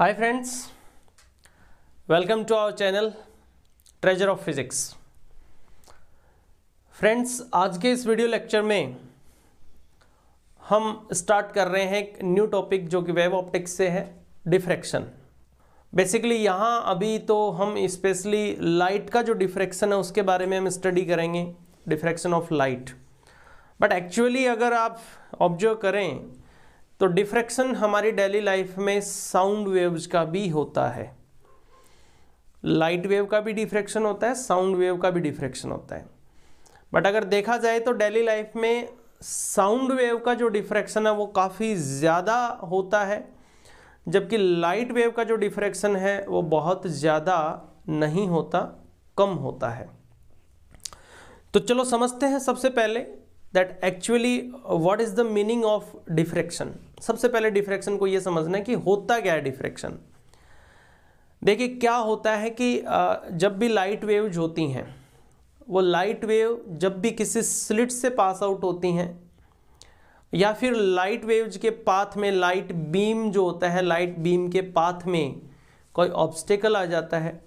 hi friends welcome to our channel treasure of physics friends आज के इस video lecture में हम स्टार्ट कर रहे हैं एक न्यू टॉपिक जो कि वेब ऑप्टिक्स से है डिफ्रैक्शन बेसिकली यहाँ अभी तो हम स्पेशली लाइट का जो डिफ्रैक्शन है उसके बारे में हम स्टडी करेंगे diffraction of light but actually अगर आप ऑब्जर्व करें तो डिफ्रैक्शन हमारी डेली लाइफ में साउंड वेव्स का भी होता है लाइट वेव का भी डिफ्रैक्शन होता है साउंड वेव का भी डिफ्रैक्शन होता है बट अगर देखा जाए तो डेली लाइफ में साउंड वेव का जो डिफ्रैक्शन है वो काफ़ी ज़्यादा होता है जबकि लाइट वेव का जो डिफ्रैक्शन है वो बहुत ज़्यादा नहीं होता कम होता है तो चलो समझते हैं सबसे पहले that actually what is the meaning of diffraction सबसे पहले डिफ्रेक्शन को यह समझना है कि होता क्या है डिफ्रेक्शन देखिए क्या होता है कि जब भी लाइट वेव्स होती हैं वो लाइट वेव जब भी किसी स्लिट से पास आउट होती हैं या फिर लाइट वेव्स के पाथ में लाइट बीम जो होता है लाइट बीम के पाथ में कोई ऑब्स्टेकल आ जाता है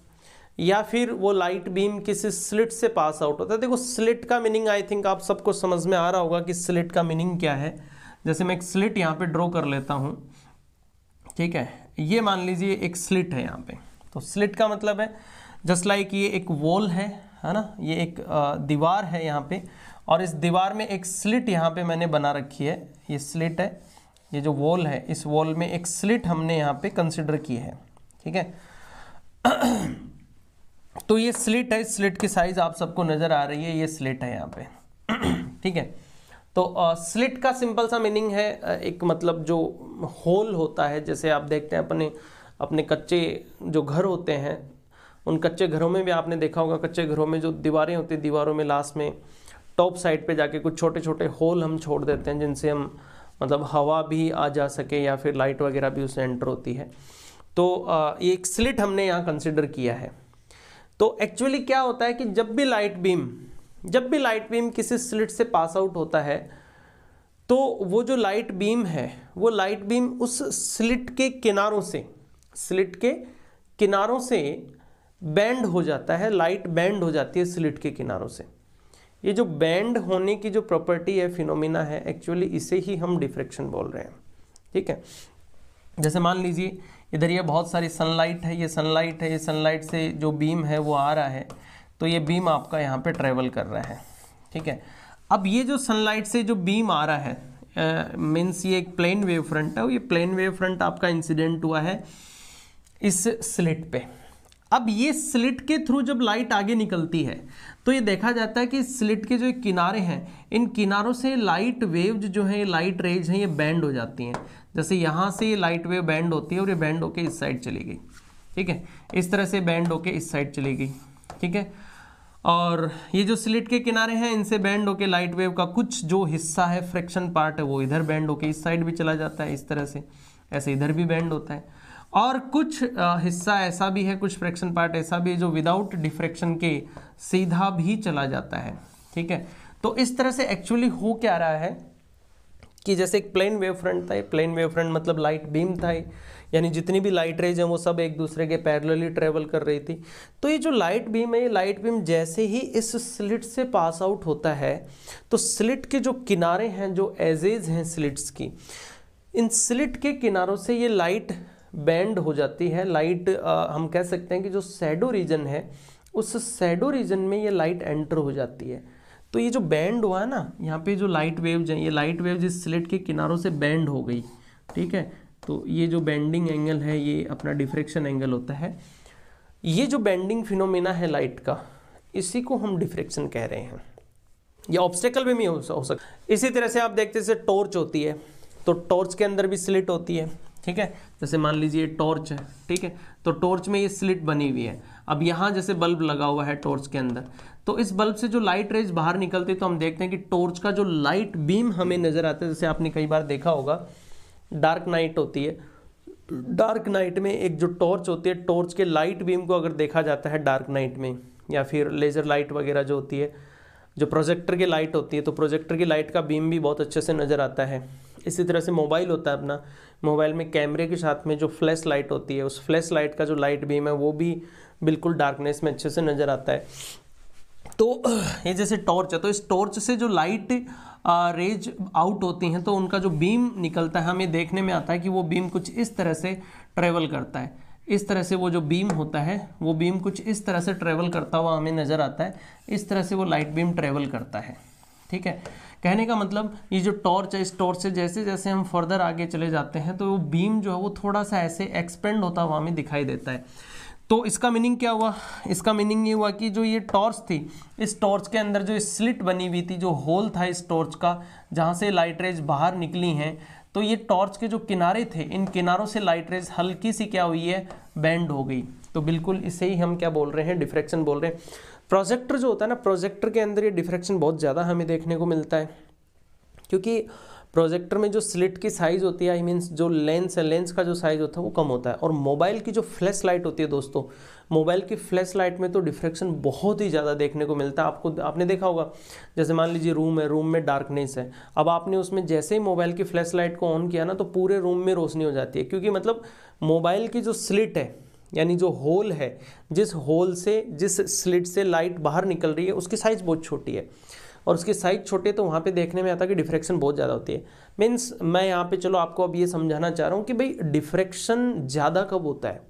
या फिर वो लाइट बीम किसी स्लिट से पास आउट होता है देखो स्लिट का मीनिंग आई थिंक आप सबको समझ में आ रहा होगा कि स्लिट का मीनिंग क्या है जैसे मैं एक स्लिट यहाँ पे ड्रॉ कर लेता हूँ ठीक है ये मान लीजिए एक स्लिट है यहाँ पे तो स्लिट का मतलब है जस्ट लाइक like ये एक वॉल है है ना ये एक दीवार है यहाँ पे और इस दीवार में एक स्लिट यहाँ पे मैंने बना रखी है ये स्लिट है ये जो वॉल है इस वॉल में एक स्लिट हमने यहाँ पे कंसिडर की है ठीक है तो ये स्लिट है स्लिट की साइज आप सबको नजर आ रही है ये स्लिट है यहाँ पे ठीक है तो स्लिट का सिंपल सा मीनिंग है एक मतलब जो होल होता है जैसे आप देखते हैं अपने अपने कच्चे जो घर होते हैं उन कच्चे घरों में भी आपने देखा होगा कच्चे घरों में जो दीवारें होती हैं दीवारों में लास्ट में टॉप साइड पे जाके कुछ छोटे छोटे होल हम छोड़ देते हैं जिनसे हम मतलब हवा भी आ जा सके या फिर लाइट वगैरह भी उससे एंटर होती है तो ये एक स्लिट हमने यहाँ कंसिडर किया है तो एक्चुअली क्या होता है कि जब भी लाइट बीम जब भी लाइट बीम किसी स्लिट से पास आउट होता है तो वो जो लाइट बीम है वो लाइट बीम उस स्लिट के किनारों से स्लिट के किनारों से बैंड हो जाता है लाइट बैंड हो जाती है स्लिट के किनारों से ये जो बैंड होने की जो प्रॉपर्टी है फिनोमिना है एक्चुअली इसे ही हम डिफ्रेक्शन बोल रहे हैं ठीक है जैसे मान लीजिए इधर ये बहुत सारी सनलाइट है ये सनलाइट है ये सनलाइट से जो बीम है वो आ रहा है तो ये बीम आपका यहाँ पे ट्रेवल कर रहा है ठीक है अब ये जो सनलाइट से जो बीम आ रहा है मीन्स ये एक प्लेन वेव फ्रंट है ये प्लेन वेव फ्रंट आपका इंसिडेंट हुआ है इस स्लिट पे अब ये स्लिट के थ्रू जब लाइट आगे निकलती है तो ये देखा जाता है कि स्लिट के जो किनारे हैं इन किनारों से लाइट वेव्स जो हैं लाइट रेज हैं ये बैंड हो जाती हैं जैसे यहाँ से ये लाइट वेव बैंड होती है और ये बैंड होके इस साइड चली गई ठीक है इस तरह से बैंड होके इस साइड चली गई ठीक है और ये जो स्लिट के किनारे हैं इनसे बैंड होके लाइट वेव का कुछ जो हिस्सा है फ्रैक्शन पार्ट है वो इधर बैंड होके इस साइड भी चला जाता है इस तरह से ऐसे इधर भी बैंड होता है और कुछ हिस्सा ऐसा भी है कुछ फ्रैक्शन पार्ट ऐसा भी है जो विदाउट डिफ्रैक्शन के सीधा भी चला जाता है ठीक है तो इस तरह से एक्चुअली हो क्या रहा है कि जैसे एक प्लेन वेव फ्रंट था प्लेन वेव फ्रंट मतलब लाइट बीम था यानी जितनी भी लाइट रेज हैं वो सब एक दूसरे के पैरेलली ट्रेवल कर रही थी तो ये जो लाइट बीम है ये लाइट बीम जैसे ही इस स्लिट से पास आउट होता है तो स्लिट के जो किनारे हैं जो एजेज हैं स्लिट्स की इन स्लिट के किनारों से ये लाइट बैंड हो जाती है लाइट हम कह सकते हैं कि जो सैडो रीजन है उस सैडो रीजन में ये लाइट एंटर हो जाती है तो ये जो बैंड हुआ है ना यहाँ पे जो लाइट वेव्स हैं ये लाइट वेव्स इस स्लेट के किनारों से बैंड हो गई ठीक है तो ये जो बैंडिंग एंगल है ये अपना डिफ्रेक्शन एंगल होता है ये जो बैंडिंग फिनोमिना है लाइट का इसी को हम डिफ्रेक्शन कह रहे हैं या ऑब्स्टेकल भी नहीं हो सकता इसी तरह से आप देखते जैसे टॉर्च होती है तो टॉर्च के अंदर भी स्लिट होती है ठीक है जैसे मान लीजिए टॉर्च है ठीक है तो टॉर्च में ये स्लिट बनी हुई है अब यहाँ जैसे बल्ब लगा हुआ है टॉर्च के अंदर तो इस बल्ब से जो लाइट रेज बाहर निकलती है तो हम देखते हैं कि टॉर्च का जो लाइट बीम हमें नज़र आता है जैसे आपने कई बार देखा होगा डार्क नाइट होती है डार्क नाइट में एक जो टॉर्च होती है टॉर्च के लाइट बीम को अगर देखा जाता है डार्क नाइट में या फिर लेज़र लाइट वगैरह जो होती है जो प्रोजेक्टर की लाइट होती है तो प्रोजेक्टर की लाइट का बीम भी बहुत अच्छे से नज़र आता है इसी तरह से मोबाइल होता है अपना मोबाइल में कैमरे के साथ में जो फ्लैश लाइट होती है उस फ्लैश लाइट का जो लाइट बीम है वो भी बिल्कुल डार्कनेस में अच्छे से नज़र आता है तो ये जैसे टॉर्च है तो इस टॉर्च से जो लाइट रेज आउट होती हैं तो उनका जो बीम निकलता है हमें देखने में आता है कि वो बीम कुछ इस तरह से ट्रेवल करता है इस तरह से वो जो बीम होता है वो बीम कुछ इस तरह से ट्रेवल करता हुआ हमें नज़र आता है इस तरह से वो लाइट बीम ट्रेवल करता है ठीक है कहने का मतलब ये जो टॉर्च है इस टॉर्च से जैसे जैसे हम फर्दर आगे चले जाते हैं तो वो बीम जो है वो थोड़ा सा ऐसे एक्सपेंड होता हुआ हमें दिखाई देता है तो इसका मीनिंग क्या हुआ इसका मीनिंग ये हुआ कि जो ये टॉर्च थी इस टॉर्च के अंदर जो स्लिट बनी हुई थी जो होल था इस टॉर्च का जहाँ से लाइट रेज बाहर निकली हैं तो ये टॉर्च के जो किनारे थे इन किनारों से लाइट रेज हल्की सी क्या हुई है बैंड हो गई तो बिल्कुल इसे ही हम क्या बोल रहे हैं डिफ्रेक्शन बोल रहे हैं प्रोजेक्टर जो होता है ना प्रोजेक्टर के अंदर ये डिफ्रेक्शन बहुत ज़्यादा हमें देखने को मिलता है क्योंकि प्रोजेक्टर में जो स्लिट की साइज़ होती है आई मीन्स जो लेंस है लेंस का जो साइज़ होता है वो कम होता है और मोबाइल की जो फ्लैश लाइट होती है दोस्तों मोबाइल की फ्लैश लाइट में तो डिफ्रेक्शन बहुत ही ज़्यादा देखने को मिलता है आपको आपने देखा होगा जैसे मान लीजिए रूम है रूम में डार्कनेस है अब आपने उसमें जैसे ही मोबाइल की फ्लैश लाइट को ऑन किया ना तो पूरे रूम में रोशनी हो जाती है क्योंकि मतलब मोबाइल की जो स्लिट है यानी जो होल है जिस होल से जिस स्लिट से लाइट बाहर निकल रही है उसकी साइज़ बहुत छोटी है और उसके साइज छोटे तो वहाँ पे देखने में आता है कि डिफ्रैक्शन बहुत ज़्यादा होती है मीन्स मैं यहाँ पे चलो आपको अब ये समझाना चाह रहा हूँ कि भाई डिफ्रेक्शन ज़्यादा कब होता है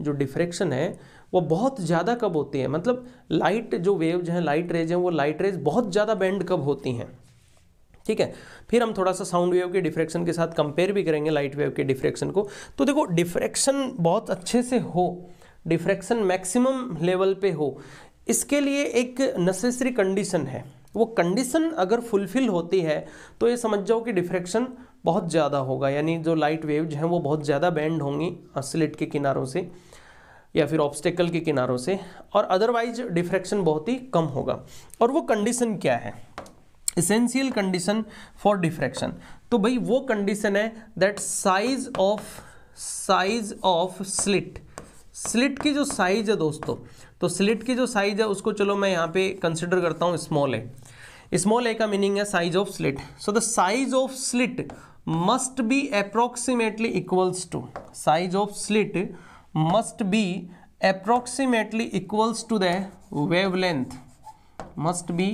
जो डिफ्रेक्शन है वो बहुत ज़्यादा कब होती है मतलब लाइट जो वेव्स हैं लाइट रेज हैं वो लाइट रेज बहुत ज़्यादा बैंड कब होती हैं ठीक है फिर हम थोड़ा सा साउंड वेव के डिफ्रेक्शन के साथ कंपेयर भी करेंगे लाइट वेव के डिफ्रेक्शन को तो देखो डिफ्रेक्शन बहुत अच्छे से हो डिफ्रेक्शन मैक्सिमम लेवल पे हो इसके लिए एक नेसेसरी कंडीशन है वो कंडीशन अगर फुलफिल होती है तो ये समझ जाओ कि डिफ्रेक्शन बहुत ज़्यादा होगा यानी जो लाइट वेव्ज हैं वो बहुत ज़्यादा बैंड होंगी स्लिट के किनारों से या फिर ऑब्स्टेकल के किनारों से और अदरवाइज डिफ्रैक्शन बहुत ही कम होगा और वो कंडीशन क्या है इसेंशियल कंडीशन फॉर डिफ्रेक्शन तो भाई वो कंडीशन है that size of size of slit slit की जो साइज है दोस्तों तो स्लिट की जो साइज है उसको चलो मैं यहाँ पे कंसिडर करता हूँ स्मॉल ए स्मॉल ए का मीनिंग है size of slit so the size of slit must be approximately equals to size of slit must be approximately equals to the wavelength must be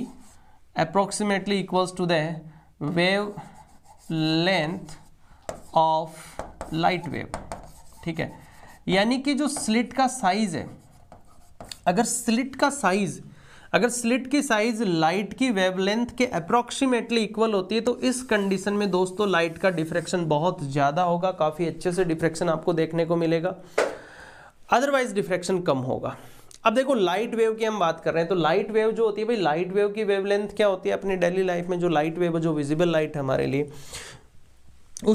approximately equals to the wavelength of light wave ठीक है यानी कि जो slit का size है अगर slit का size अगर स्लिट की साइज लाइट की वेवलेंथ के अप्रोक्सीमेटली इक्वल होती है तो इस कंडीशन में दोस्तों लाइट का डिफ्रेक्शन बहुत ज़्यादा होगा काफ़ी अच्छे से डिफ्रेक्शन आपको देखने को मिलेगा अदरवाइज डिफ्रेक्शन कम होगा अब देखो लाइट वेव की हम बात कर रहे हैं तो लाइट वेव जो होती है भाई लाइट वेव की वेवलेंथ क्या होती है अपनी डेली लाइफ में जो लाइट वेव जो विजिबल लाइट है हमारे लिए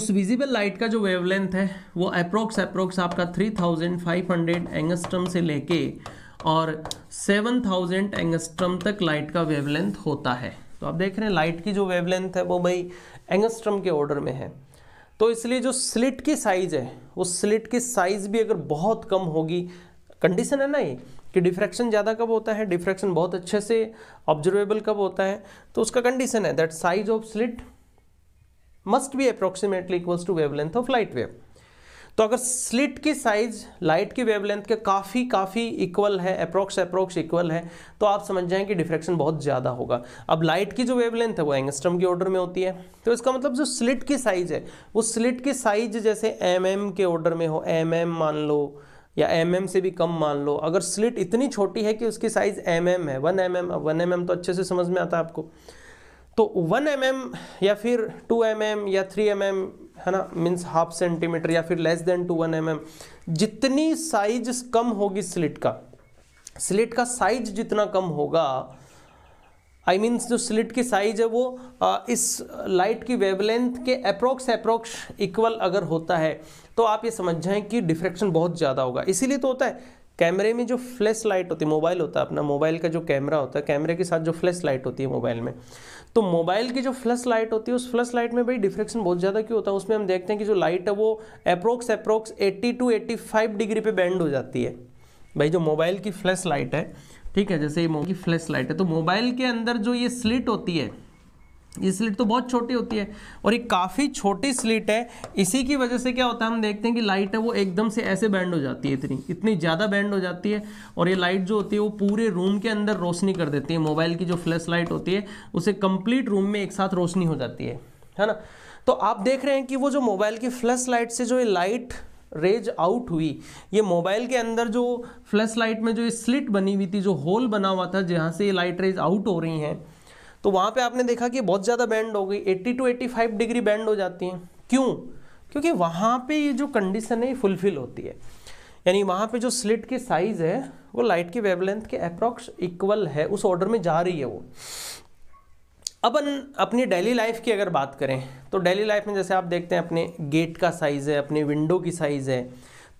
उस विजिबल लाइट का जो वेवलेंथ है वो अप्रोक्स अप्रोक्स आपका 3500 एंगस्ट्रम से लेके और 7000 एंगस्ट्रम तक लाइट का वेवलेंथ होता है तो आप देख रहे हैं लाइट की जो वेवलेंथ है वो भाई एंगस्ट्रम के ऑर्डर में है तो इसलिए जो स्लिट की साइज़ है उस स्लिट की साइज़ भी अगर बहुत कम होगी कंडीशन है ना ये कि डिफ्रैक्शन ज़्यादा कब होता है डिफ्रैक्शन बहुत अच्छे से ऑब्जर्वेबल कब होता है तो उसका कंडीशन है that size of slit must be approximately equals to wavelength of light wave तो अगर स्लिट की साइज लाइट की वेवलेंथ के काफ़ी काफ़ी इक्वल है अप्रोक्स अप्रोक्स इक्वल है तो आप समझ जाएं कि डिफ्रेक्शन बहुत ज़्यादा होगा अब लाइट की जो वेवलेंथ है वो एंगस्ट्रम के ऑर्डर में होती है तो इसका मतलब जो स्लिट की साइज है वो स्लिट की साइज जैसे एम mm के ऑर्डर में हो एम mm मान लो या एम mm से भी कम मान लो अगर स्लिट इतनी छोटी है कि उसकी साइज़ एम mm है one m m one m तो अच्छे से समझ में आता है आपको तो वन एम mm या फिर टू एम mm या थ्री एम mm, है ना मीन्स हाफ सेंटीमीटर या फिर less than two one m जितनी साइज कम होगी स्लिट का स्लिट का साइज जितना कम होगा आई I मीन्स mean, जो स्लिट की साइज है वो आ, इस लाइट की वेवलेंथ के अप्रोक्स अप्रोक्स इक्वल अगर होता है तो आप ये समझ जाएं कि डिफ्रेक्शन बहुत ज़्यादा होगा इसीलिए तो होता है कैमरे में जो फ्लैश लाइट होती है मोबाइल होता है अपना मोबाइल का जो कैमरा होता है कैमरे के साथ जो फ्लैश लाइट होती है मोबाइल में तो मोबाइल की जो फ्लश लाइट होती है उस फ्लश लाइट में भाई डिफ्रेक्शन बहुत ज़्यादा क्यों होता है उसमें हम देखते हैं कि जो लाइट है वो अप्रोक्स अप्रोक्स 80 टू 85 डिग्री पे बैंड हो जाती है भाई जो मोबाइल की फ्लैश लाइट है ठीक है जैसे ये मोबाइल की फ्लैश लाइट है तो मोबाइल के अंदर जो ये स्लिट होती है ये स्लिट तो बहुत छोटी होती है और ये काफ़ी छोटी स्लिट है इसी की वजह से क्या होता है हम देखते हैं कि लाइट है वो एकदम से ऐसे बैंड हो जाती है इतनी इतनी ज़्यादा बैंड हो जाती है और ये लाइट जो होती है वो पूरे रूम के अंदर रोशनी कर देती है मोबाइल की जो फ्लैश लाइट होती है उसे कंप्लीट रूम में एक साथ रोशनी हो जाती है है ना तो आप देख रहे हैं कि वो जो मोबाइल की फ्लैश लाइट से जो ये लाइट रेज आउट हुई ये मोबाइल के अंदर जो फ्लैश लाइट में जो ये स्लिट बनी हुई थी जो होल बना हुआ था जहाँ से ये लाइट रेज आउट हो रही हैं तो वहाँ पे आपने देखा कि बहुत ज़्यादा बैंड हो गई 80 टू 85 डिग्री बैंड हो जाती हैं क्यों क्योंकि वहाँ पे ये जो कंडीशन है ये फुलफिल होती है यानी वहाँ पे जो स्लिट की साइज़ है वो लाइट की वेवलेंथ के अप्रोक्स इक्वल है उस ऑर्डर में जा रही है वो अपन अपनी डेली लाइफ की अगर बात करें तो डेली लाइफ में जैसे आप देखते हैं अपने गेट का साइज़ है अपने विंडो की साइज़ है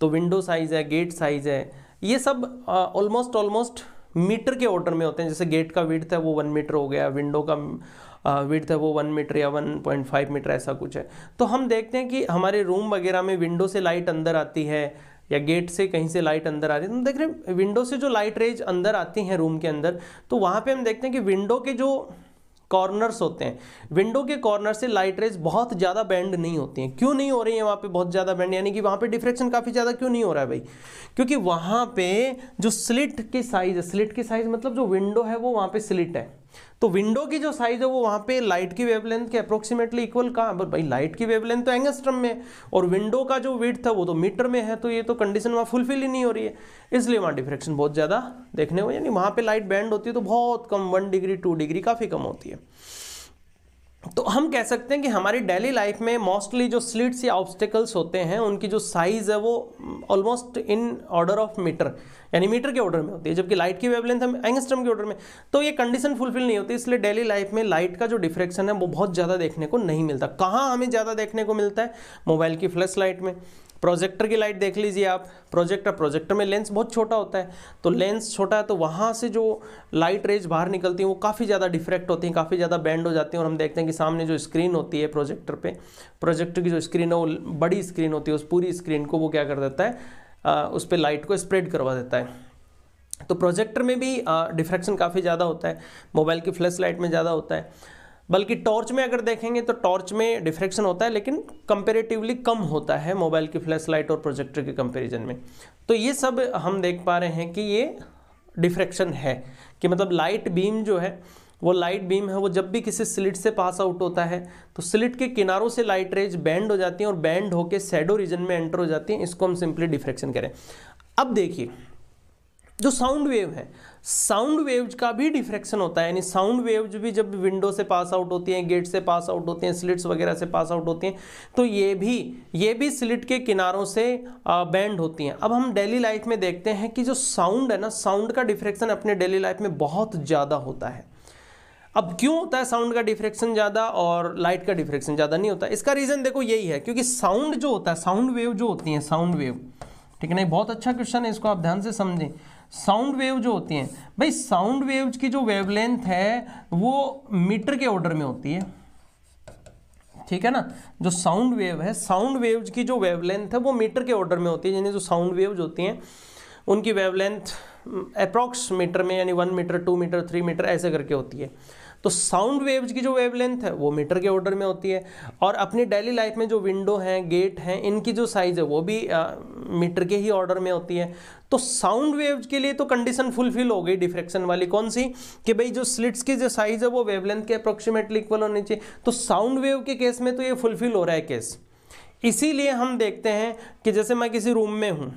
तो विंडो साइज़ है गेट साइज़ है ये सब ऑलमोस्ट ऑलमोस्ट मीटर के ऑर्डर में होते हैं जैसे गेट का विड्थ है वो वन मीटर हो गया विंडो का विड्थ है वो वन मीटर या वन पॉइंट फाइव मीटर ऐसा कुछ है तो हम देखते हैं कि हमारे रूम वगैरह में विंडो से लाइट अंदर आती है या गेट से कहीं से लाइट अंदर आ रही है तो हम देख रहे हैं विंडो से जो लाइट रेज अंदर आती हैं रूम के अंदर तो वहाँ पे हम देखते हैं कि विंडो के जो कॉर्नर्स होते हैं विंडो के कॉर्नर से लाइट रेज बहुत ज़्यादा बैंड नहीं होती हैं क्यों नहीं हो रही है वहाँ पे बहुत ज़्यादा बैंड यानी कि वहाँ पे डिफ्रेक्शन काफ़ी ज़्यादा क्यों नहीं हो रहा है भाई क्योंकि वहाँ पे जो स्लिट की साइज है स्लिट की साइज मतलब जो विंडो है वो वहाँ पे स्लिट है तो विंडो की जो साइज है वो वहां पे लाइट की वेवलेंथ के अप्रोक्सीमेटली इक्वल कहा पर भाई लाइट की वेवलेंथ तो एंगस्ट्रम में और विंडो का जो वेट था वो तो मीटर में है तो ये तो कंडीशन वहां फुलफिल ही नहीं हो रही है इसलिए वहां डिफ्रेक्शन बहुत ज़्यादा देखने को यानी वहां पर लाइट बैंड होती है तो बहुत कम वन डिग्री टू डिग्री काफ़ी कम होती है तो हम कह सकते हैं कि हमारी डेली लाइफ में मोस्टली जो स्लिट्स या ऑब्स्टिकल्स होते हैं उनकी जो साइज़ है वो almost in order of metre यानी मीटर के ऑर्डर में होती है जबकि लाइट की वेवलेंथ हम एंगस्ट्रम के ऑर्डर में तो ये कंडीशन फुलफिल नहीं होती इसलिए डेली लाइफ में लाइट का जो डिफ्रेक्शन है वो बहुत ज़्यादा देखने को नहीं मिलता कहाँ हमें ज़्यादा देखने को मिलता है मोबाइल की फ्लैश लाइट में प्रोजेक्टर की लाइट देख लीजिए आप प्रोजेक्टर प्रोजेक्टर में लेंस बहुत छोटा होता है तो लेंस छोटा है तो वहाँ से जो लाइट रेज बाहर निकलती हैं वो काफ़ी ज़्यादा डिफ्रैक्ट होती हैं काफ़ी ज़्यादा बैंड हो जाती हैं और हम देखते हैं कि सामने जो स्क्रीन होती है प्रोजेक्टर पर प्रोजेक्टर की जो स्क्रीन है वो बड़ी स्क्रीन होती है उस पूरी स्क्रीन को वो क्या कर देता है उस पर लाइट को स्प्रेड करवा देता है तो प्रोजेक्टर में भी डिफ्रैक्शन काफ़ी ज़्यादा होता है मोबाइल की फ्लैश लाइट में ज़्यादा होता है बल्कि टॉर्च में अगर देखेंगे तो टॉर्च में डिफ्रेक्शन होता है लेकिन कंपेरेटिवली कम होता है मोबाइल की फ्लैश लाइट और प्रोजेक्टर के कंपेरिजन में तो ये सब हम देख पा रहे हैं कि ये डिफ्रेक्शन है कि मतलब लाइट बीम जो है वो लाइट बीम है वो जब भी किसी स्लिट से पास आउट होता है तो स्लिट के किनारों से लाइट रेज बैंड हो जाती है और बैंड होकर सैडो रीजन में एंटर हो जाती हैं इसको हम सिंपली डिफ्रेक्शन करें अब देखिए जो साउंड वेव है साउंड वेव्स का भी डिफ्रैक्शन होता है यानी साउंड वेव्स भी जब विंडो से पास आउट होती हैं गेट से पास आउट होती हैं स्लिट्स वगैरह से पास आउट होती हैं तो ये भी ये भी स्लिट के किनारों से बैंड होती हैं अब हम डेली लाइफ में देखते हैं कि जो साउंड है ना साउंड का डिफ्रैक्शन अपने डेली लाइफ में बहुत ज़्यादा होता है अब क्यों होता है साउंड का डिफ्रेक्शन ज़्यादा और लाइट का डिफ्रेक्शन ज़्यादा नहीं होता इसका रीज़न देखो यही है क्योंकि साउंड जो होता है साउंड वेव जो होती है साउंड वेव ठीक है नहीं बहुत अच्छा क्वेश्चन है इसको आप ध्यान से समझें साउंड वेव जो होती हैं भाई साउंड वेव की जो वेवलेंथ है वो मीटर के ऑर्डर में होती है ठीक है ना जो साउंड वेव है साउंड वेव्स की जो वेवलेंथ है वो मीटर के ऑर्डर में होती है यानी जो साउंड वेव्स होती हैं उनकी वेवलेंथ अप्रॉक्स मीटर में यानी one metre two metre three metre ऐसे करके होती है तो साउंड वेव्स की जो वेवलेंथ है वो मीटर के ऑर्डर में होती है और अपनी डेली लाइफ में जो विंडो हैं गेट हैं इनकी जो साइज़ है वो भी आ, मीटर के ही ऑर्डर में होती है तो साउंड वेव्स के लिए तो कंडीशन फुलफिल हो गई डिफ्रेक्शन वाली कौन सी कि भाई जो स्लिट्स की जो साइज़ है वो वेवलेंथ के अप्रोक्सीमेटली इक्वल होनी चाहिए तो साउंड वेव के केस में तो ये फुलफिल हो रहा है केस इसीलिए हम देखते हैं कि जैसे मैं किसी रूम में हूँ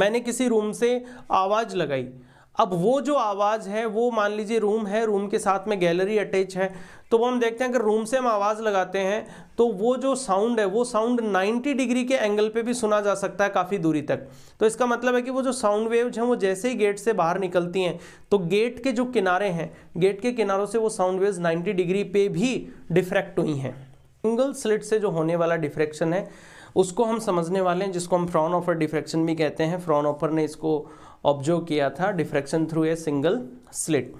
मैंने किसी रूम से आवाज़ लगाई अब वो जो आवाज़ है वो मान लीजिए रूम है रूम के साथ में गैलरी अटैच है तो वो हम देखते हैं अगर रूम से हम आवाज़ लगाते हैं तो वो जो साउंड है वो साउंड 90 डिग्री के एंगल पे भी सुना जा सकता है काफ़ी दूरी तक तो इसका मतलब है कि वो जो साउंड वेव्स हैं वो जैसे ही गेट से बाहर निकलती हैं तो गेट के जो किनारे हैं गेट के किनारों से वो साउंड वेव्स नाइन्टी डिग्री पे भी डिफ्रैक्ट हुई हैं सिंगल स्लिट से जो होने वाला डिफ्रैक्शन है उसको हम समझने वाले हैं जिसको हम फ्रॉन ऑफर डिफ्रैक्शन भी कहते हैं फ्रॉन ऑफर ने इसको ऑब्जर्व किया था diffraction through a single slit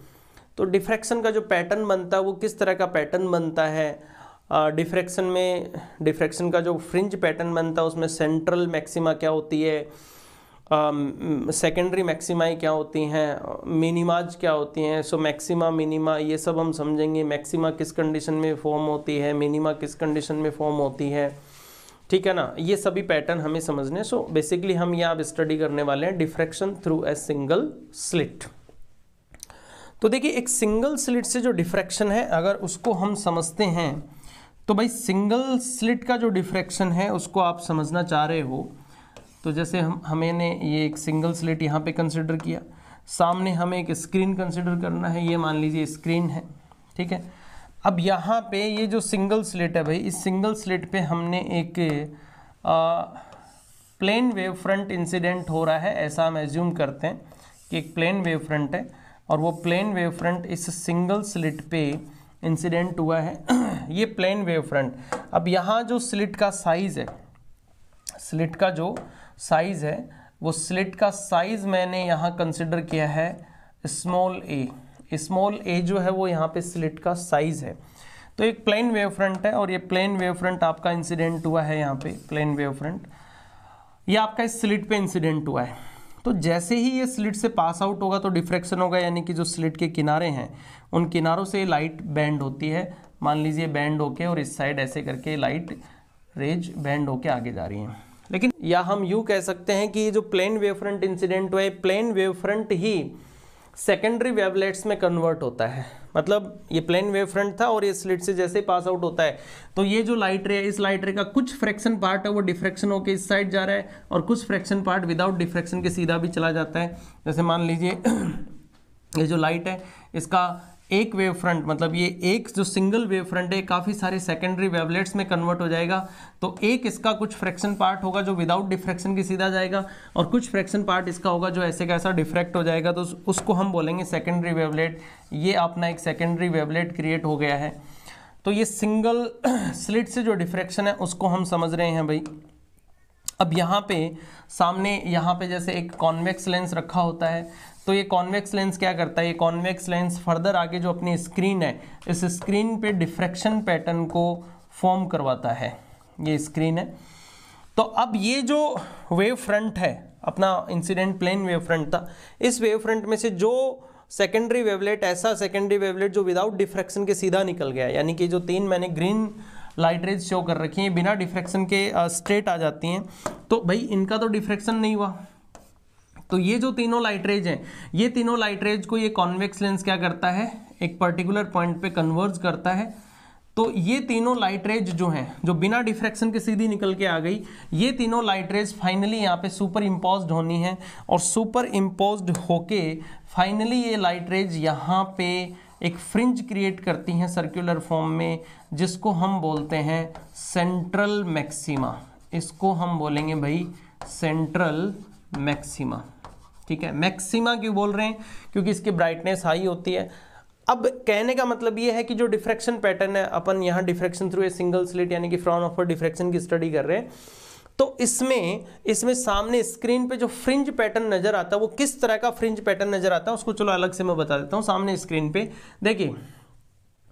तो डिफ्रैक्शन का जो पैटर्न बनता है वो किस तरह का पैटर्न बनता है डिफ्रैक्शन uh, में डिफ्रैक्शन का जो फ्रिंज पैटर्न बनता है उसमें सेंट्रल मैक्सिमा क्या होती है सेकेंडरी uh, मैक्सिमाई क्या होती हैं मिनिमाज क्या होती हैं सो मैक्सिमा मिनिमा ये सब हम समझेंगे मैक्सिमा किस कंडीशन में फॉर्म होती है मिनिमा किस कंडीशन में फॉर्म होती है ठीक है ना ये सभी पैटर्न हमें समझने सो so, बेसिकली हम यहाँ स्टडी करने वाले हैं diffraction through a single slit तो देखिए एक सिंगल स्लिट से जो डिफ्रेक्शन है अगर उसको हम समझते हैं तो भाई सिंगल स्लिट का जो डिफ्रेक्शन है उसको आप समझना चाह रहे हो तो जैसे हम हमें ये एक सिंगल स्लिट यहाँ पे कंसिडर किया सामने हमें एक स्क्रीन कंसिडर करना है ये मान लीजिए स्क्रीन है ठीक है अब यहाँ पे ये जो सिंगल स्लेट है भाई इस सिंगल स्लेट पे हमने एक प्लेन वेव फ्रंट इंसिडेंट हो रहा है ऐसा हम एज्यूम करते हैं कि एक प्लेन वेव फ्रंट है और वो प्लेन वेव फ्रंट इस सिंगल स्लिट पे इंसिडेंट हुआ है ये प्लेन वेव फ्रंट अब यहाँ जो स्लिट का साइज़ है स्लिट का जो साइज़ है वो स्लिट का साइज़ मैंने यहाँ कंसिडर किया है स्मॉल ए स्मॉल ए जो है वो यहाँ पे स्लिट का साइज है तो एक प्लेन वेव फ्रंट है और ये प्लेन वेव फ्रंट आपका इंसिडेंट हुआ है यहाँ पे प्लेन वेव फ्रंट ये आपका इस स्लिट पे इंसिडेंट हुआ है तो जैसे ही ये स्लिट से पास आउट होगा तो डिफ्रेक्शन होगा यानी कि जो स्लिट के किनारे हैं उन किनारों से लाइट बैंड होती है मान लीजिए बैंड होके और इस साइड ऐसे करके लाइट रेज बैंड होके आगे जा रही है लेकिन या हम यूँ कह सकते हैं कि ये जो प्लेन वेव फ्रंट इंसिडेंट हुआ है प्लेन वेव फ्रंट ही सेकेंडरी वेवलेट्स में कन्वर्ट होता है मतलब ये प्लेन वेव फ्रंट था और ये स्लिट से जैसे पास आउट होता है तो ये जो लाइट रे है इस लाइट रे का कुछ फ्रैक्शन पार्ट है वो डिफ्रेक्शन होकर इस साइड जा रहा है और कुछ फ्रैक्शन पार्ट विदाउट डिफ्रेक्शन के सीधा भी चला जाता है जैसे मान लीजिए ये जो लाइट है इसका एक वेव फ्रंट मतलब ये एक जो सिंगल वेव फ्रंट है काफ़ी सारे सेकेंडरी वेवलेट्स में कन्वर्ट हो जाएगा तो एक इसका कुछ फ्रैक्शन पार्ट होगा जो विदाउट डिफ्रैक्शन के सीधा जाएगा और कुछ फ्रैक्शन पार्ट इसका होगा जो ऐसे कैसा डिफ्रैक्ट हो जाएगा तो उसको हम बोलेंगे सेकेंडरी वेवलेट ये अपना एक सेकेंडरी वेवलेट क्रिएट हो गया है तो ये सिंगल स्लिट से जो डिफ्रैक्शन है उसको हम समझ रहे हैं भाई अब यहाँ पे सामने यहाँ पे जैसे एक कॉन्वेक्स लेंस रखा होता है तो ये कॉन्वेक्स लेंस क्या करता है ये कॉन्वेक्स लेंस फर्दर आगे जो अपनी स्क्रीन है इस स्क्रीन पे डिफ्रेक्शन पैटर्न को फॉर्म करवाता है ये स्क्रीन है तो अब ये जो वेव फ्रंट है अपना इंसिडेंट प्लेन वेव फ्रंट था इस वेव फ्रंट में से जो सेकेंडरी वेवलेट ऐसा सेकेंडरी वेवलेट जो विदाउट डिफ्रेक्शन के सीधा निकल गया यानी कि जो तीन मैंने ग्रीन लाइट रेज शो कर रखी हैं बिना डिफ्रेक्शन के स्ट्रेट आ जाती हैं तो भाई इनका तो डिफ्रेक्शन नहीं हुआ तो ये जो तीनों लाइट रेज हैं ये तीनों रेज को ये कॉन्वेक्स लेंस क्या करता है एक पर्टिकुलर पॉइंट पे कन्वर्ज करता है तो ये तीनों लाइट रेज जो हैं जो बिना डिफ्रैक्शन के सीधी निकल के आ गई ये तीनों लाइट रेज फाइनली यहाँ पे सुपर इम्पोज होनी है और सुपर इम्पोज होके फाइनली ये लाइट रेज यहाँ पे एक फ्रिंज क्रिएट करती हैं सर्कुलर फॉर्म में जिसको हम बोलते हैं सेंट्रल मैक्सिमा इसको हम बोलेंगे भाई सेंट्रल मैक्सिमा ठीक है मैक्सिमा क्यों बोल रहे हैं क्योंकि इसकी ब्राइटनेस हाई होती है अब कहने का मतलब ये है कि जो डिफ्रेक्शन पैटर्न है अपन यहाँ diffraction through a single slit यानी कि फ्रॉन ऑफर डिफ्रेक्शन की स्टडी कर रहे हैं तो इसमें इसमें सामने स्क्रीन पे जो फ्रिंज पैटर्न नज़र आता है वो किस तरह का फ्रिंज पैटर्न नज़र आता है उसको चलो अलग से मैं बता देता हूँ सामने स्क्रीन पे देखिए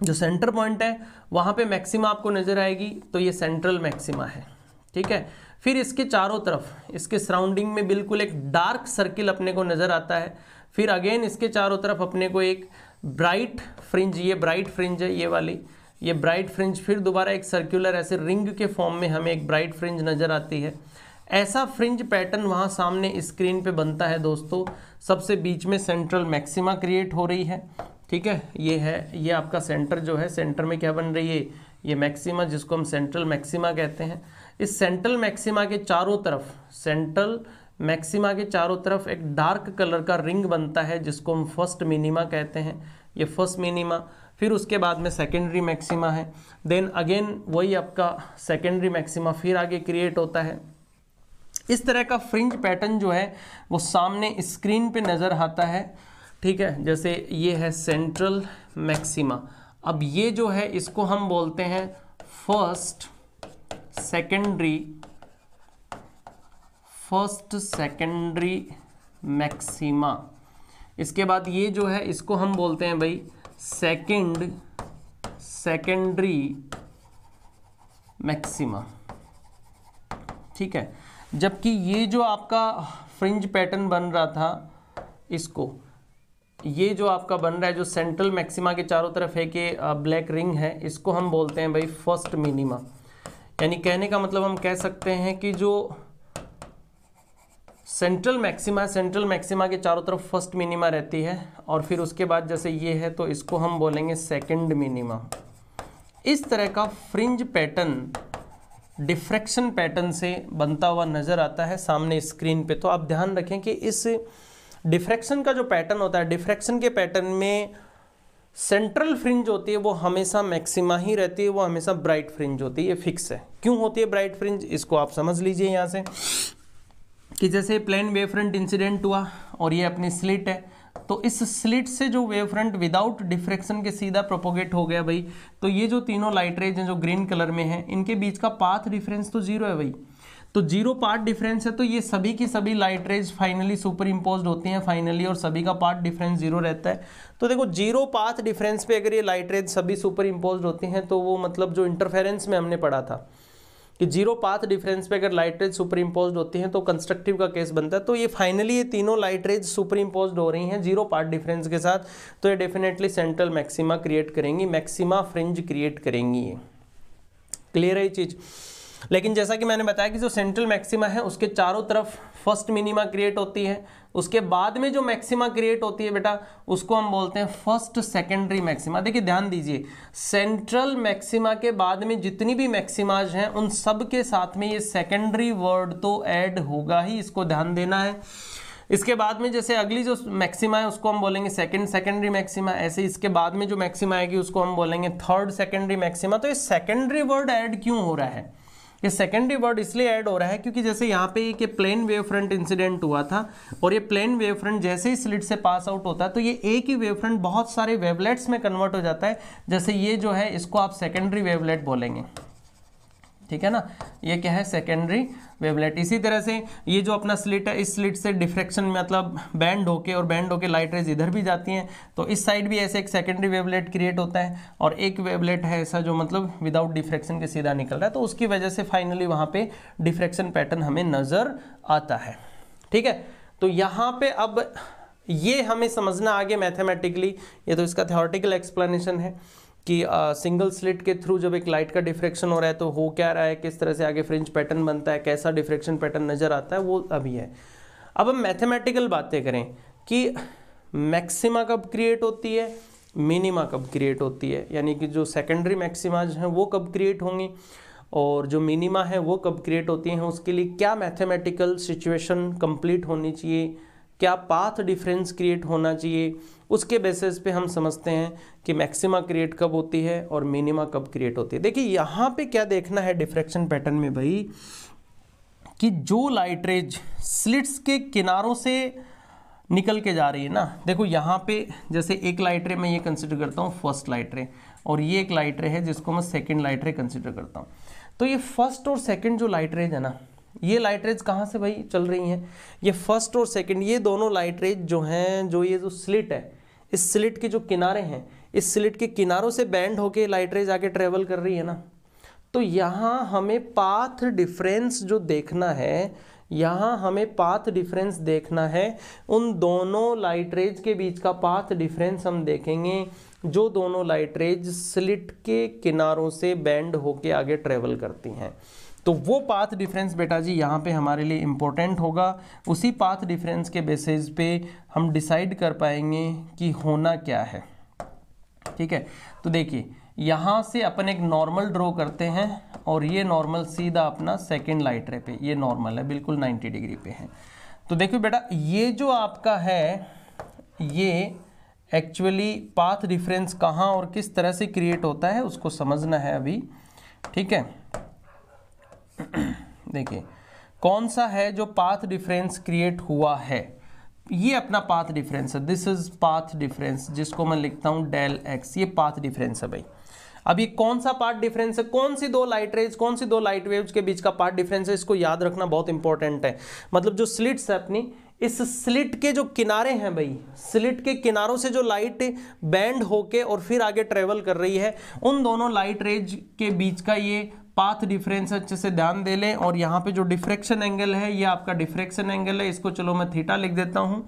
जो सेंटर पॉइंट है वहाँ पे मैक्सिमा आपको नज़र आएगी तो ये सेंट्रल मैक्सिमा है ठीक है फिर इसके चारों तरफ इसके सराउंडिंग में बिल्कुल एक डार्क सर्किल अपने को नज़र आता है फिर अगेन इसके चारों तरफ अपने को एक ब्राइट फ्रिंज ये ब्राइट फ्रिंज है ये वाली ये ब्राइट फ्रिंज फिर दोबारा एक सर्कुलर ऐसे रिंग के फॉर्म में हमें एक ब्राइट फ्रिंज नज़र आती है ऐसा फ्रिंज पैटर्न वहाँ सामने स्क्रीन पे बनता है दोस्तों सबसे बीच में सेंट्रल मैक्सिमा क्रिएट हो रही है ठीक है ये है ये आपका सेंटर जो है सेंटर में क्या बन रही है ये मैक्सिमा जिसको हम सेंट्रल मैक्सिमा कहते हैं इस सेंट्रल मैक्सिमा के चारों तरफ सेंट्रल मैक्सिमा के चारों तरफ एक डार्क कलर का रिंग बनता है जिसको हम फर्स्ट मिनिमा कहते हैं ये फर्स्ट मिनिमा फिर उसके बाद में सेकेंडरी मैक्सिमा है देन अगेन वही आपका सेकेंडरी मैक्सिमा फिर आगे क्रिएट होता है इस तरह का फ्रिंज पैटर्न जो है वो सामने स्क्रीन पे नज़र आता है ठीक है जैसे ये है सेंट्रल मैक्सिमा अब ये जो है इसको हम बोलते हैं first secondary first secondary maxima इसके बाद ये जो है इसको हम बोलते हैं भाई सेकेंड सेकेंडरी मैक्सिमा ठीक है जबकि ये जो आपका फ्रिंज पैटर्न बन रहा था इसको ये जो आपका बन रहा है जो सेंट्रल मैक्सिमा के चारों तरफ है कि ब्लैक रिंग है इसको हम बोलते हैं भाई फर्स्ट मिनिमा यानी कहने का मतलब हम कह सकते हैं कि जो सेंट्रल मैक्सिमा सेंट्रल मैक्सिमा के चारों तरफ फर्स्ट मिनिमा रहती है और फिर उसके बाद जैसे ये है तो इसको हम बोलेंगे सेकंड मिनिमा इस तरह का फ्रिंज पैटर्न डिफ्रैक्शन पैटर्न से बनता हुआ नज़र आता है सामने स्क्रीन पे तो आप ध्यान रखें कि इस डिफ्रैक्शन का जो पैटर्न होता है डिफ्रैक्शन के पैटर्न में सेंट्रल फ्रिंज होती है वो हमेशा मैक्सिमा ही रहती है वो हमेशा ब्राइट फ्रिंज होती है ये फिक्स है क्यों होती है ब्राइट फ्रिंज इसको आप समझ लीजिए यहाँ से कि जैसे प्लेन वेव फ्रंट इंसिडेंट हुआ और ये अपनी स्लिट है तो इस स्लिट से जो वेव फ्रंट विदाउट डिफ्रेक्शन के सीधा प्रोपोगेट हो गया भाई तो ये जो तीनों लाइट रेज हैं जो ग्रीन कलर में हैं इनके बीच का पाथ डिफरेंस तो जीरो है भाई तो जीरो पार्ट डिफरेंस है तो ये सभी की सभी light rays finally superimpose होती हैं फाइनली और सभी का पार्ट डिफरेंस जीरो रहता है तो देखो जीरो पाथ डिफरेंस पे अगर ये लाइट रेज सभी सुपर इम्पोज होती हैं तो वो मतलब जो इंटरफेरेंस में हमने पढ़ा था कि जीरो पाथ डिफरेंस पे अगर लाइट रेज सुपर इम्पोज होती हैं तो कंस्ट्रक्टिव का केस बनता है तो ये फाइनली ये तीनों लाइट रेज सुपर इम्पोज हो रही हैं जीरो पार्ट डिफरेंस के साथ तो ये डेफिनेटली सेंट्रल मैक्सिमा क्रिएट करेंगी मैक्सिमा फ्रिंज क्रिएट करेंगी ये क्लियर है ये चीज़ लेकिन जैसा कि मैंने बताया कि जो सेंट्रल मैक्सिमा है उसके चारों तरफ फर्स्ट मिनिमा क्रिएट होती है उसके बाद में जो मैक्सिमा क्रिएट होती है बेटा उसको हम बोलते हैं फर्स्ट सेकेंडरी मैक्सिमा देखिए ध्यान दीजिए सेंट्रल मैक्सिमा के बाद में जितनी भी मैक्सिमाज हैं उन सब के साथ में ये सेकेंडरी वर्ड तो ऐड होगा ही इसको ध्यान देना है इसके बाद में जैसे अगली जो मैक्सिमा है उसको हम बोलेंगे सेकंड सेकेंडरी मैक्सिमा ऐसे इसके बाद में जो मैक्सिमा आएगी उसको हम बोलेंगे थर्ड सेकेंडरी मैक्सिमा तो ये सेकेंडरी वर्ड ऐड क्यों हो रहा है ये सेकेंडरी वर्ड इसलिए ऐड हो रहा है क्योंकि जैसे यहाँ पे एक प्लेन वेव फ्रंट इंसिडेंट हुआ था और ये प्लेन वेव फ्रंट जैसे ही स्लिट से पास आउट होता है तो ये एक ही वेव फ्रंट बहुत सारे वेवलेट्स में कन्वर्ट हो जाता है जैसे ये जो है इसको आप सेकेंडरी वेवलेट बोलेंगे ठीक है ना ये क्या है सेकेंडरी वेवलेट इसी तरह से ये जो अपना स्लिट है इस स्लिट से डिफ्रेक्शन मतलब बैंड होके और बैंड होके लाइट रेज इधर भी जाती हैं तो इस साइड भी ऐसे एक सेकेंडरी वेवलेट क्रिएट होता है और एक वेवलेट है ऐसा जो मतलब विदाउट डिफ्रेक्शन के सीधा निकल रहा है तो उसकी वजह से फाइनली वहाँ पे डिफ्रेक्शन पैटर्न हमें नज़र आता है ठीक है तो यहाँ पर अब ये हमें समझना आगे मैथेमेटिकली ये तो इसका थियोरटिकल एक्सप्लेनेशन है कि सिंगल स्लिट के थ्रू जब एक लाइट का डिफ्रेक्शन हो रहा है तो हो क्या रहा है किस तरह से आगे फ्रिंज पैटर्न बनता है कैसा डिफ्रेक्शन पैटर्न नज़र आता है वो अभी है अब हम मैथमेटिकल बातें करें कि मैक्सिमा कब क्रिएट होती है मिनिमा कब क्रिएट होती है यानी कि जो सेकेंडरी मैक्सिमाज हैं वो कब क्रिएट होंगी और जो मिनिमा है वो कब क्रिएट होती हैं उसके लिए क्या मैथमेटिकल सिचुएशन कंप्लीट होनी चाहिए क्या पाथ डिफरेंस क्रिएट होना चाहिए उसके बेसिस पे हम समझते हैं कि मैक्सिमा क्रिएट कब होती है और मिनिमा कब क्रिएट होती है देखिए यहाँ पे क्या देखना है डिफ्रेक्शन पैटर्न में भाई कि जो लाइटरेज स्लिट्स के किनारों से निकल के जा रही है ना देखो यहाँ पे जैसे एक लाइटरे मैं ये कंसिडर करता हूँ फर्स्ट लाइटरे और ये एक लाइटरे है जिसको मैं सेकेंड लाइटरे कंसिडर करता हूँ तो ये फर्स्ट और सेकेंड जो लाइटरेज है ना ये लाइट रेज कहाँ से भाई चल रही हैं ये फर्स्ट और सेकंड ये दोनों लाइट रेज जो हैं जो ये जो स्लिट है इस स्लिट के जो किनारे हैं इस स्लिट के किनारों से बैंड होके लाइट रेज आके ट्रेवल कर रही है ना तो यहाँ हमें पाथ डिफरेंस जो देखना है यहाँ हमें पाथ डिफरेंस देखना है उन दोनों लाइट रेज के बीच का पाथ डिफरेंस हम देखेंगे जो दोनों लाइट रेज स्लिट के किनारों से बैंड होके आगे ट्रेवल करती हैं तो वो पाथ डिफरेंस बेटा जी यहाँ पे हमारे लिए इम्पोर्टेंट होगा उसी पाथ डिफरेंस के बेसिस पे हम डिसाइड कर पाएंगे कि होना क्या है ठीक है तो देखिए यहाँ से अपन एक नॉर्मल ड्रॉ करते हैं और ये नॉर्मल सीधा अपना सेकेंड लाइट रे पे ये नॉर्मल है बिल्कुल नाइन्टी डिग्री पे है तो देखिए बेटा ये जो आपका है ये एक्चुअली पाथ डिफरेंस कहाँ और किस तरह से क्रिएट होता है उसको समझना है अभी ठीक है देखिए कौन सा है जो पाथ डिफरेंस क्रिएट हुआ है ये अपना पाथ डिफरेंस है दिस इज पाथ डिफरेंस जिसको मैं लिखता हूँ डेल एक्स ये पाथ डिफरेंस है भाई अब ये कौन सा पार्ट डिफरेंस है कौन सी दो लाइट रेज कौन सी दो लाइट वेव्स के बीच का पार्ट डिफरेंस है इसको याद रखना बहुत इंपॉर्टेंट है मतलब जो स्लिट्स है अपनी इस स्लिट के जो किनारे हैं भाई स्लिट के किनारों से जो लाइट बैंड होके और फिर आगे ट्रेवल कर रही है उन दोनों लाइट रेज के बीच का ये पाथ डिफरेंस अच्छे से ध्यान दे लें और यहाँ पे जो डिफ्रेक्शन एंगल है ये आपका डिफ्रेक्शन एंगल है इसको चलो मैं थीटा लिख देता हूँ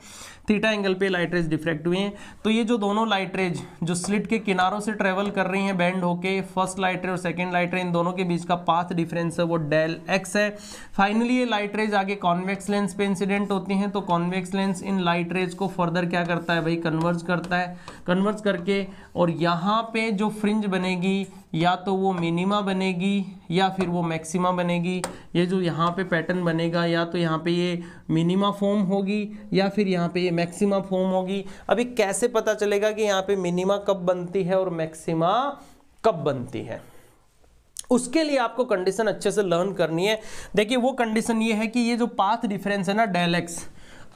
थीटा एंगल पे लाइट रेज डिफ्रेक्ट हुई हैं तो ये जो दोनों लाइट रेज जो स्लिट के किनारों से ट्रेवल कर रही हैं बैंड होके फर्स्ट लाइट रे और सेकेंड लाइट रे इन दोनों के बीच का पाथ डिफरेंस है वो डेल एक्स है फाइनली ये लाइट रेज आगे कॉन्वेक्स लेंस पे इंसिडेंट होती हैं तो कॉन्वेक्स लेंस इन लाइट रेज को फर्दर क्या करता है भाई कन्वर्ज करता है कन्वर्ज करके और यहाँ पर जो फ्रिंज बनेगी या तो वो मिनिमा बनेगी या फिर वो मैक्सिमा बनेगी ये जो यहाँ पे पैटर्न बनेगा या तो यहाँ पे ये मिनिमा फॉर्म होगी या फिर यहाँ पे ये मैक्सिमा फॉर्म होगी अभी कैसे पता चलेगा कि यहाँ पे मिनिमा कब बनती है और मैक्सिमा कब बनती है उसके लिए आपको कंडीशन अच्छे से लर्न करनी है देखिए वो कंडीशन ये है कि ये जो पाथ डिफरेंस है ना डेलेक्स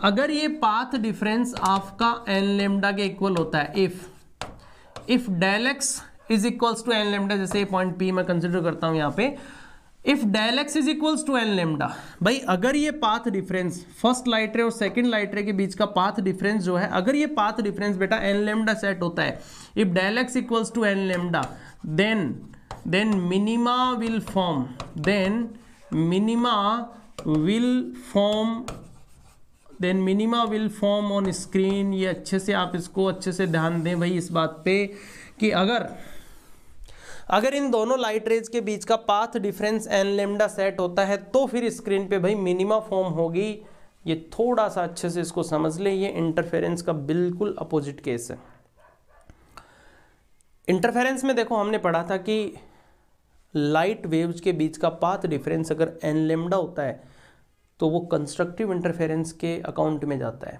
अगर ये पाथ डिफरेंस आपका एन लेमडा के इक्वल होता है if if del x is equals to n lambda जैसे पॉइंट पी मैं कंसिडर करता हूं यहां पर if del x is equals to n lambda भाई अगर ये पाथ डिफरेंस फर्स्ट लाइटरे और सेकेंड लाइटरे के बीच का पाथ डिफरेंस जो है अगर ये पाथ डिफरेंस बेटा एन लेमडा सेट होता है if del x equals to n lambda then then minima will form then minima will form then minima will form on screen ये अच्छे से आप इसको अच्छे से ध्यान दें भाई इस बात पे कि अगर अगर इन दोनों लाइट रेज के बीच का path difference n lambda set होता है तो फिर स्क्रीन पे भाई मिनिमा फॉर्म होगी ये थोड़ा सा अच्छे से इसको समझ लें ये इंटरफेरेंस का बिल्कुल अपोजिट केस है इंटरफेरेंस में देखो हमने पढ़ा था कि लाइट वेव्स के बीच का पाथ डिफरेंस अगर एन लेमडा होता है तो वो कंस्ट्रक्टिव इंटरफेरेंस के अकाउंट में जाता है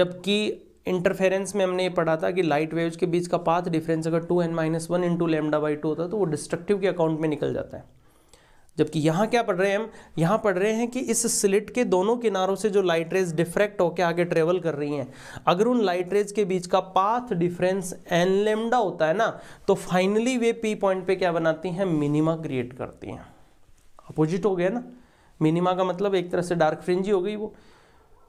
जबकि इंटरफेरेंस में हमने ये पढ़ा था कि लाइट वेव्स के बीच का पाथ डिफरेंस अगर two n minus one into lambda by two होता है तो वो डिस्ट्रक्टिव के अकाउंट में निकल जाता है जबकि यहाँ क्या पढ़ रहे हैं हम यहाँ पढ़ रहे हैं कि इस स्लिट के दोनों किनारों से जो लाइट रेज डिफ्रैक्ट होकर आगे ट्रेवल कर रही हैं अगर उन लाइट रेज के बीच का पाथ डिफरेंस एन लेमडा होता है ना तो फाइनली वे पी पॉइंट पे क्या बनाती हैं मिनिमा क्रिएट करती हैं अपोजिट हो गया ना मिनिमा का मतलब एक तरह से डार्क फ्रिंज ही हो गई वो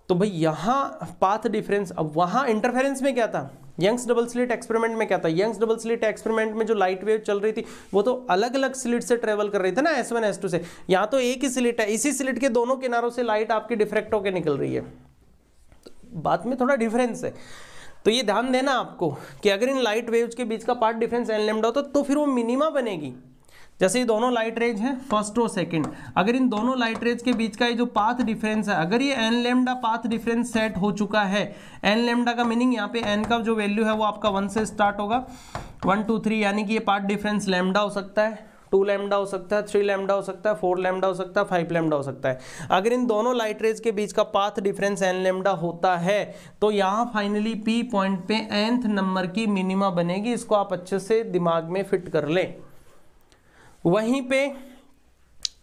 तो भाई यहाँ पाथ डिफरेंस अब वहाँ इंटरफेरेंस में क्या था यंग्स डबल स्लिट एक्सपेरिमेंट में क्या था यंग्स डबल स्लिट एक्सपेरिमेंट में जो लाइट वेव चल रही थी वो तो अलग अलग स्लिट से ट्रेवल कर रही थी ना एस वन एस टू से यहाँ तो एक ही स्लिट है इसी स्लिट के दोनों किनारों से लाइट आपकी डिफ्रेक्ट होकर निकल रही है तो बात में थोड़ा डिफरेंस है तो ये ध्यान देना आपको कि अगर इन लाइट वेव्स के बीच का पार्ट डिफरेंस एन लेमडा होता तो फिर वो मिनिमा बनेगी जैसे ये दोनों लाइट रेज हैं फर्स्ट और सेकंड अगर इन दोनों लाइट रेज के बीच का ये जो पाथ डिफरेंस है अगर ये n lambda path difference set हो चुका है एन लेमडा का मीनिंग यहाँ पे एन का जो वैल्यू है वो आपका वन से स्टार्ट होगा वन टू थ्री यानी कि ये पाथ डिफरेंस लेमडा हो सकता है टू लेमडा हो सकता है थ्री लेमडा हो सकता है फोर लेमडा हो सकता है फाइव लेमडा हो सकता है अगर इन दोनों लाइट रेज के बीच का पाथ डिफरेंस एन लेमडा होता है तो यहाँ फाइनली पी पॉइंट पे एंथ नंबर की मिनिमा बनेगी इसको आप अच्छे से दिमाग में फिट कर लें वहीं पे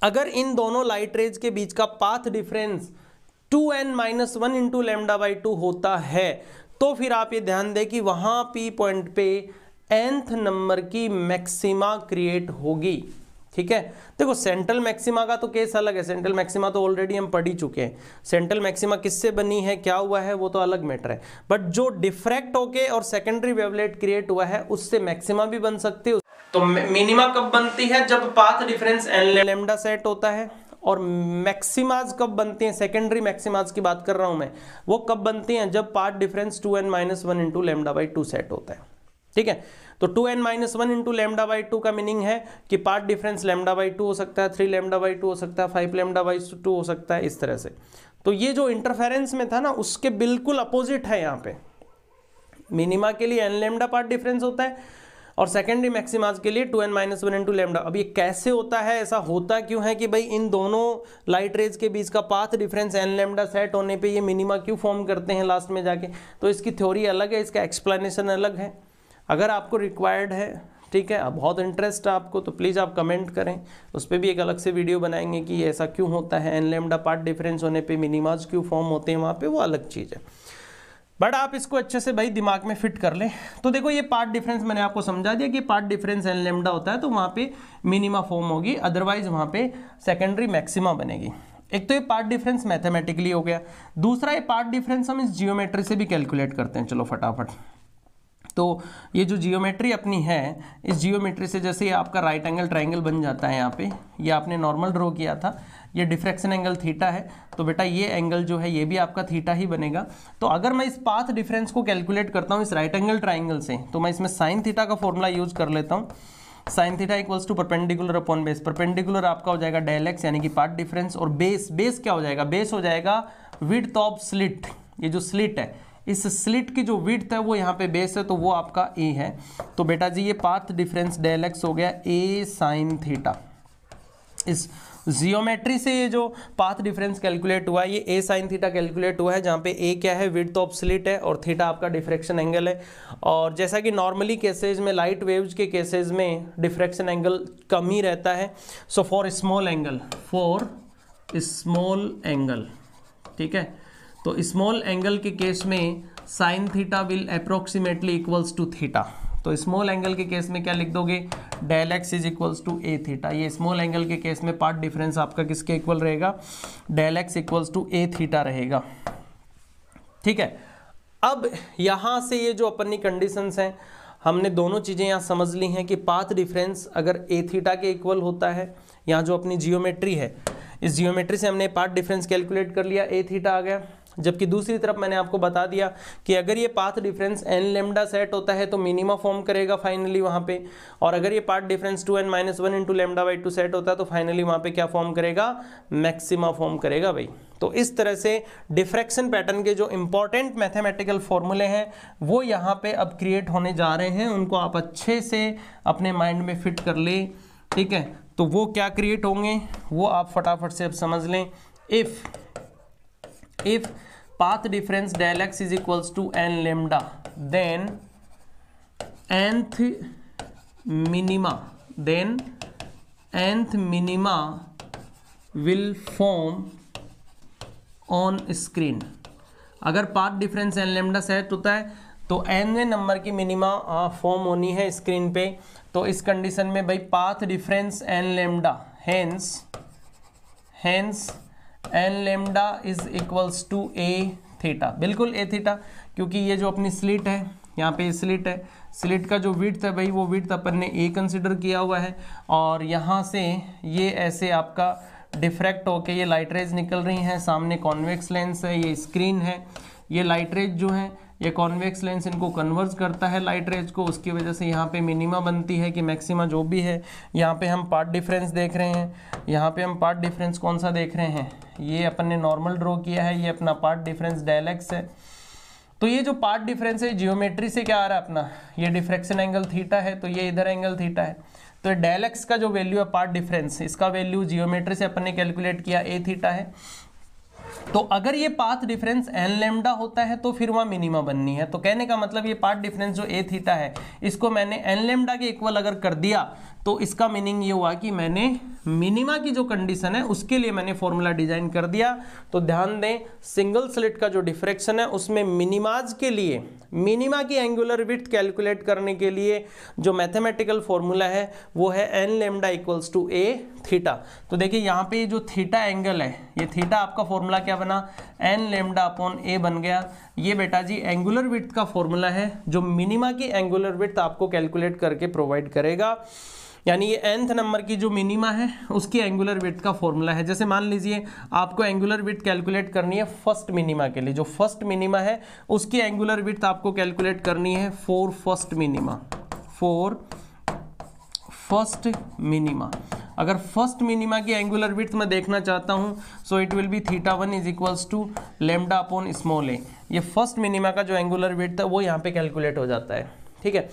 अगर इन दोनों लाइट रेज के बीच का path difference two n minus one into lambda by two होता है तो फिर आप ये ध्यान दें कि वहाँ पी पॉइंट पे एंथ नंबर की मैक्सिमा क्रिएट होगी ठीक है देखो सेंट्रल मैक्सिमा का तो केस अलग है सेंट्रल मैक्सिमा तो ऑलरेडी हम पढ़ ही चुके हैं सेंट्रल मैक्सिमा किससे बनी है क्या हुआ है वो तो अलग मैटर है बट जो डिफ्रैक्ट होके और सेकेंडरी वेवलेट क्रिएट हुआ है उससे मैक्सिमा भी बन सकती है तो मिनिमा कब बनती है जब path difference n lambda set होता है और मैक्सिमाज कब बनती हैं सेकेंडरी मैक्सिमाज की बात कर रहा हूं मैं वो कब बनती हैं जब part difference two n minus one into lambda by two set होता है ठीक है तो two n minus one into lambda by two का मीनिंग है कि part difference lambda by two हो सकता है थ्री लेमडा बाई टू हो सकता है फाइव लेमडा बाई टू हो सकता है इस तरह से तो ये जो इंटरफेरेंस में था ना उसके बिल्कुल अपोजिट है यहाँ पे मिनिमा के लिए एन लेमडा पार्ट डिफरेंस होता है और सेकेंडरी मैक्सिमाज के लिए two n minus one into lambda अब ये कैसे होता है ऐसा होता क्यों है कि भाई इन दोनों लाइट रेज के बीच का path difference n lambda set होने पे ये मिनिमा क्यों फॉर्म करते हैं लास्ट में जाके तो इसकी थ्योरी अलग है इसका एक्सप्लेनेशन अलग है अगर आपको रिक्वायर्ड है ठीक है अब बहुत इंटरेस्ट है आपको तो प्लीज़ आप कमेंट करें उस पर भी एक अलग से वीडियो बनाएंगे कि ऐसा क्यों होता है एन लेमडा पार्ट डिफरेंस होने पे मिनिमाज क्यों फॉर्म होते हैं वहाँ पे वो अलग चीज़ है बट आप इसको अच्छे से भाई दिमाग में फिट कर लें तो देखो ये पार्ट डिफरेंस मैंने आपको समझा दिया कि पार्ट डिफरेंस एन लेमडा होता है तो वहाँ पे मिनिमा फॉर्म होगी अदरवाइज वहाँ पे सेकेंडरी मैक्सिमा बनेगी एक तो ये पार्ट डिफरेंस मैथमेटिकली हो गया दूसरा ये पार्ट डिफरेंस हम इस जियोमेट्री से भी कैलकुलेट करते हैं चलो फटाफट तो ये जो जियोमेट्री अपनी है इस जियोमेट्री से जैसे ये आपका राइट एंगल ट्राइंगल बन जाता है यहाँ पे ये आपने नॉर्मल ड्रॉ किया था ये डिफ्रेक्शन एंगल थीटा है तो बेटा ये एंगल जो है ये भी आपका थीटा ही बनेगा तो अगर मैं इस पाथ डिफरेंस को कैलकुलेट करता हूँ इस राइट एंगल ट्राइंगल से तो मैं इसमें साइन थीटा का फॉर्मूला यूज कर लेता हूँ sine theta equals to perpendicular upon base perpendicular आपका हो जाएगा डायलेक्स यानी कि पार्ट डिफरेंस और बेस बेस क्या हो जाएगा बेस हो जाएगा विड टॉप स्लिट ये जो स्लिट है इस स्लिट की जो विथ है वो यहाँ पे बेस है तो वो आपका ए है तो बेटा जी ये पाथ डिफरेंस डेलेक्स हो गया ए साइन थीटा इस जियोमेट्री से ये जो पाथ डिफरेंस कैलकुलेट हुआ है ये ए साइन थीटा कैलकुलेट हुआ है जहाँ पे ए क्या है विड तो स्लिट है और थीटा आपका डिफ्रेक्शन एंगल है और जैसा कि नॉर्मली केसेज में लाइट वेव्स के केसेज में डिफ्रेक्शन एंगल कम ही रहता है so for small angle for small angle ठीक है तो स्मॉल एंगल के केस में sine theta will approximately equals to theta तो स्मॉल एंगल के केस में क्या लिख दोगे del x is equals to a theta ये स्मॉल एंगल के केस में पार्ट डिफरेंस आपका किसके इक्वल रहेगा del x equals to a theta रहेगा ठीक है अब यहाँ से ये जो अपनी कंडीशंस हैं हमने दोनों चीज़ें यहाँ समझ ली हैं कि पाथ डिफरेंस अगर ए थीटा के इक्वल होता है यहाँ जो अपनी जियोमेट्री है इस जियोमेट्री से हमने पार्ट डिफरेंस कैलकुलेट कर लिया ए थीटा आ गया जबकि दूसरी तरफ मैंने आपको बता दिया कि अगर ये path difference n lambda set होता है तो मिनिमा फॉर्म करेगा फाइनली वहाँ पे और अगर ये path difference two n minus one into lambda by two set होता है तो फाइनली वहाँ पे क्या फॉर्म करेगा मैक्सिमा फॉर्म करेगा भाई तो इस तरह से डिफ्रैक्शन पैटर्न के जो इंपॉर्टेंट मैथेमेटिकल फॉर्मूले हैं वो यहाँ पर अब क्रिएट होने जा रहे हैं उनको आप अच्छे से अपने माइंड में फिट कर ले ठीक है तो वो क्या क्रिएट होंगे वो आप फटाफट से अब समझ लें if if path difference del x is equals to n lambda then nth minima then nth minima will form on screen अगर path difference n lambda set होता है तो एनवे नंबर की मिनिमा फॉर्म होनी है स्क्रीन पे तो इस कंडीशन में भाई path difference n lambda hence hence n lambda is equals to a theta बिल्कुल ए थीटा क्योंकि ये जो अपनी स्लिट है यहाँ पे स्लिट है स्लिट का जो विथ है भाई वो विथ अपन ने ए कंसिडर किया हुआ है और यहाँ से ये ऐसे आपका डिफ्रैक्ट होके ये लाइट रेज निकल रही हैं सामने कॉन्वेक्स लेंस है ये स्क्रीन है ये लाइट रेज जो है ये कॉन्वेक्स लेंस इनको कन्वर्ज करता है लाइट रेज को उसकी वजह से यहाँ पे मिनिमा बनती है कि मैक्सिमा जो भी है यहाँ पे हम पार्ट डिफरेंस देख रहे हैं यहाँ पे हम पार्ट डिफरेंस कौन सा देख रहे हैं ये अपन ने नॉर्मल ड्रॉ किया है ये अपना पार्ट डिफरेंस डायलेक्स है तो ये जो पार्ट डिफरेंस है जियोमेट्री से क्या आ रहा है अपना ये डिफ्रेक्शन एंगल थीटा है तो ये इधर एंगल थीटा है तो डेल का जो वैल्यू है पार्ट डिफरेंस इसका वैल्यू जियोमेट्री से अपन ने कैलकुलेट किया ए थीटा है तो अगर ये पाथ डिफरेंस एन लेमडा होता है तो फिर वहाँ मिनिमा बननी है तो कहने का मतलब ये पाथ डिफरेंस जो ए थीटा है इसको मैंने एन लेमडा के इक्वल अगर कर दिया तो इसका मीनिंग ये हुआ कि मैंने मिनिमा की जो कंडीशन है उसके लिए मैंने फॉर्मूला डिजाइन कर दिया तो ध्यान दें सिंगल स्लिट का जो डिफ्रेक्शन है उसमें मिनिमाज के लिए मिनिमा की एंगुलर विथ कैलकुलेट करने के लिए जो मैथमेटिकल फॉर्मूला है वो है n lambda equals to a theta तो देखिए यहाँ पे जो थीटा एंगल है ये थीटा आपका फॉर्मूला क्या बना एन लेमडा अपॉन ए बन गया ये बेटा जी एंगुलर विथ का फॉर्मूला है जो मिनिमा की एंगुलर विथ आपको कैलकुलेट करके प्रोवाइड करेगा यानी ये एंथ नंबर की जो मिनिमा है उसकी एंगुलर विथ का फॉर्मूला है जैसे मान लीजिए आपको एंगुलर विथ कैलकुलेट करनी है फर्स्ट मिनिमा के लिए जो फर्स्ट मिनिमा है उसकी एंगुलर विथ आपको कैलकुलेट करनी है for first minima for first minima अगर फर्स्ट मिनिमा की एंगुलर विथ मैं देखना चाहता हूँ so it will be theta one is equals to lambda upon small a ये फर्स्ट मिनिमा का जो एंगुलर विथ है वो यहाँ पे कैलकुलेट हो जाता है ठीक है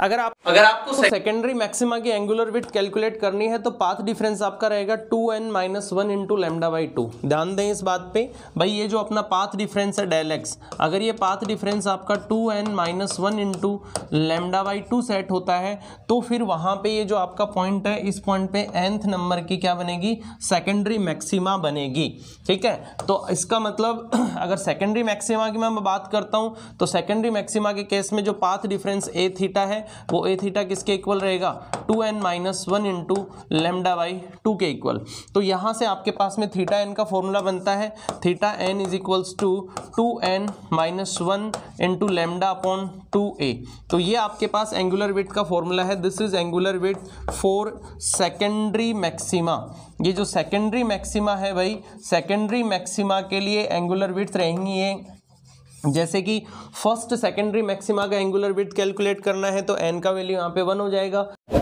अगर आप अगर आपको सेकेंडरी तो मैक्सिमा की एंगुलर विथ कैलकुलेट करनी है तो पाथ डिफरेंस आपका रहेगा two n minus one into lambda by two ध्यान दें इस बात पे भाई ये जो अपना पाथ डिफरेंस है डेल एक्स अगर ये पाथ डिफरेंस आपका two n minus one into lambda by two set होता है तो फिर वहाँ पे ये जो आपका पॉइंट है इस पॉइंट पे एंथ नंबर की क्या बनेगी सेकेंडरी मैक्सिमा बनेगी ठीक है तो इसका मतलब अगर सेकेंडरी मैक्सिमा की मैं बात करता हूँ तो सेकेंडरी मैक्सिमा के केस में जो पाथ डिफरेंस ए थीटा है वो ए थीटा किसके इक्वल रहेगा two n minus one into lambda by two के इक्वल तो यहाँ से आपके पास में थीटा एन का फॉर्मूला बनता है theta n is equals to two n minus one into lambda upon two a तो ये आपके पास एंगुलर विथ का फॉर्मूला है this is angular width for secondary maxima ये जो सेकेंडरी मैक्सिमा है भाई सेकेंडरी मैक्सिमा के लिए एंगुलर विथ रहेंगी ये जैसे कि फर्स्ट सेकेंडरी मैक्सिमा का एंगुलर विथ कैलकुलेट करना है तो एन का वैल्यू यहाँ पे वन हो जाएगा